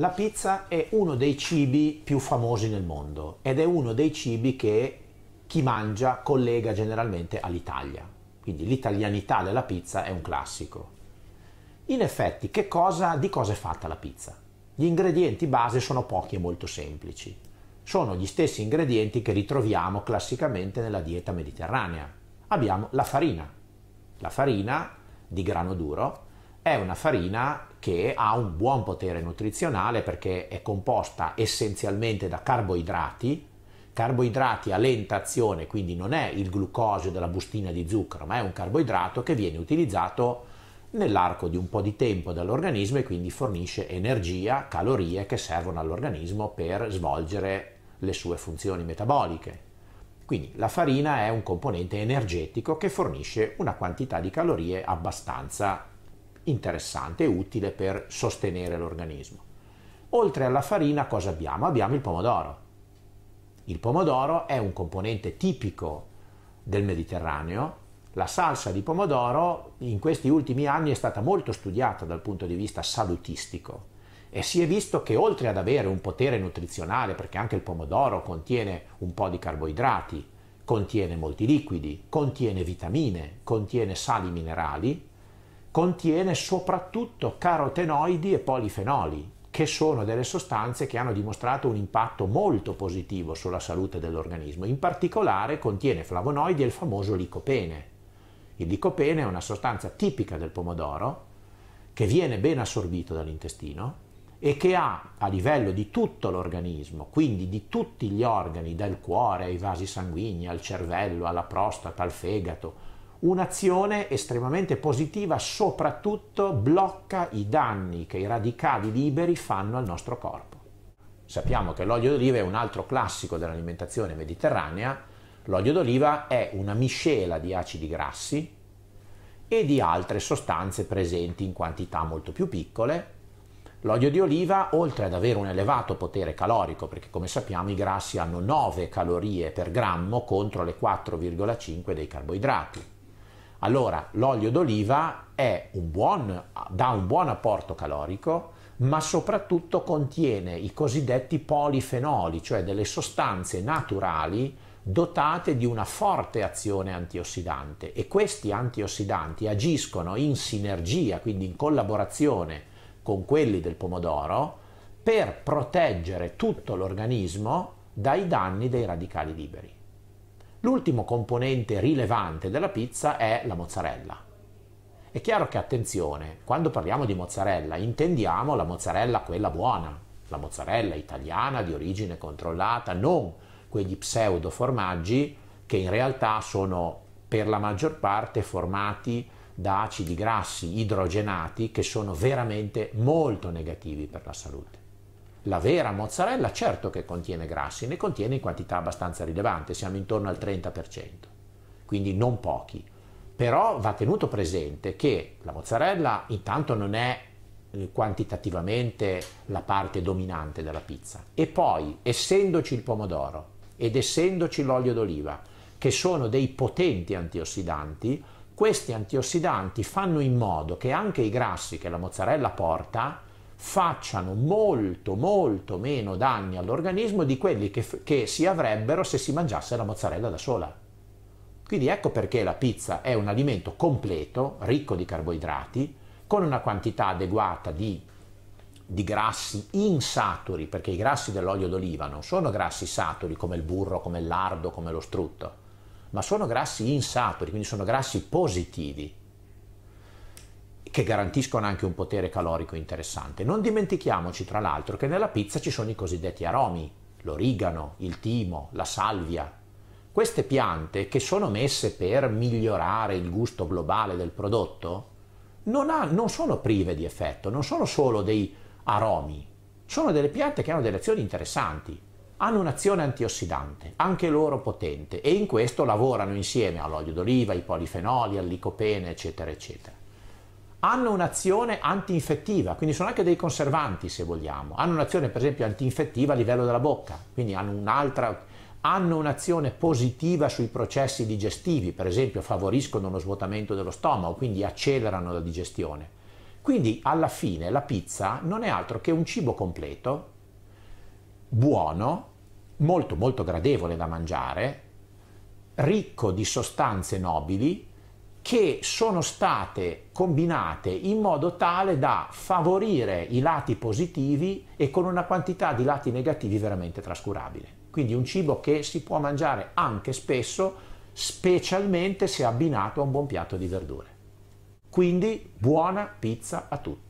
La pizza è uno dei cibi più famosi nel mondo ed è uno dei cibi che chi mangia collega generalmente all'Italia. Quindi l'italianità della pizza è un classico. In effetti, cosa, di cosa è fatta la pizza? Gli ingredienti base sono pochi e molto semplici. Sono gli stessi ingredienti che ritroviamo classicamente nella dieta mediterranea. Abbiamo la farina. La farina di grano duro è una farina che ha un buon potere nutrizionale perché è composta essenzialmente da carboidrati, carboidrati a lenta azione, quindi non è il glucosio della bustina di zucchero, ma è un carboidrato che viene utilizzato nell'arco di un po' di tempo dall'organismo e quindi fornisce energia, calorie che servono all'organismo per svolgere le sue funzioni metaboliche. Quindi la farina è un componente energetico che fornisce una quantità di calorie abbastanza interessante e utile per sostenere l'organismo. Oltre alla farina cosa abbiamo? Abbiamo il pomodoro. Il pomodoro è un componente tipico del Mediterraneo. La salsa di pomodoro in questi ultimi anni è stata molto studiata dal punto di vista salutistico e si è visto che oltre ad avere un potere nutrizionale, perché anche il pomodoro contiene un po' di carboidrati, contiene molti liquidi, contiene vitamine, contiene sali minerali, contiene soprattutto carotenoidi e polifenoli, che sono delle sostanze che hanno dimostrato un impatto molto positivo sulla salute dell'organismo. In particolare contiene flavonoidi e il famoso licopene. Il licopene è una sostanza tipica del pomodoro che viene ben assorbito dall'intestino e che ha a livello di tutto l'organismo, quindi di tutti gli organi, dal cuore ai vasi sanguigni, al cervello, alla prostata, al fegato, Un'azione estremamente positiva soprattutto blocca i danni che i radicali liberi fanno al nostro corpo. Sappiamo che l'olio d'oliva è un altro classico dell'alimentazione mediterranea. L'olio d'oliva è una miscela di acidi grassi e di altre sostanze presenti in quantità molto più piccole L'olio di oliva, oltre ad avere un elevato potere calorico, perché come sappiamo i grassi hanno 9 calorie per grammo contro le 4,5 dei carboidrati, allora, l'olio d'oliva un buon, dà un buon apporto calorico, ma soprattutto contiene i cosiddetti polifenoli, cioè delle sostanze naturali dotate di una forte azione antiossidante e questi antiossidanti agiscono in sinergia, quindi in collaborazione con quelli del pomodoro, per proteggere tutto l'organismo dai danni dei radicali liberi. L'ultimo componente rilevante della pizza è la mozzarella. È chiaro che attenzione, quando parliamo di mozzarella intendiamo la mozzarella quella buona, la mozzarella italiana di origine controllata, non quegli pseudo formaggi che in realtà sono per la maggior parte formati da acidi grassi idrogenati che sono veramente molto negativi per la salute. La vera mozzarella certo che contiene grassi, ne contiene in quantità abbastanza rilevante, siamo intorno al 30%, quindi non pochi. Però va tenuto presente che la mozzarella intanto non è eh, quantitativamente la parte dominante della pizza e poi essendoci il pomodoro ed essendoci l'olio d'oliva che sono dei potenti antiossidanti questi antiossidanti fanno in modo che anche i grassi che la mozzarella porta facciano molto molto meno danni all'organismo di quelli che, che si avrebbero se si mangiasse la mozzarella da sola. Quindi ecco perché la pizza è un alimento completo, ricco di carboidrati, con una quantità adeguata di, di, grassi insaturi, perché i grassi dell'olio d'oliva non sono grassi saturi come il burro, come il lardo, come lo strutto, ma sono grassi insaturi, quindi sono grassi positivi che garantiscono anche un potere calorico interessante. Non dimentichiamoci tra l'altro che nella pizza ci sono i cosiddetti aromi, l'origano, il timo, la salvia. Queste piante che sono messe per migliorare il gusto globale del prodotto non, ha, non sono prive di effetto, non sono solo dei aromi, sono delle piante che hanno delle azioni interessanti, hanno un'azione antiossidante, anche loro potente, e in questo lavorano insieme all'olio d'oliva, ai polifenoli, al licopene, eccetera, eccetera hanno un'azione antinfettiva, quindi sono anche dei conservanti se vogliamo, hanno un'azione per esempio antinfettiva a livello della bocca, quindi hanno un'altra, hanno un'azione positiva sui processi digestivi, per esempio favoriscono lo svuotamento dello stomaco, quindi accelerano la digestione. Quindi alla fine la pizza non è altro che un cibo completo, buono, molto molto gradevole da mangiare, ricco di sostanze nobili, che sono state combinate in modo tale da favorire i lati positivi e con una quantità di lati negativi veramente trascurabile. Quindi un cibo che si può mangiare anche spesso, specialmente se abbinato a un buon piatto di verdure. Quindi buona pizza a tutti!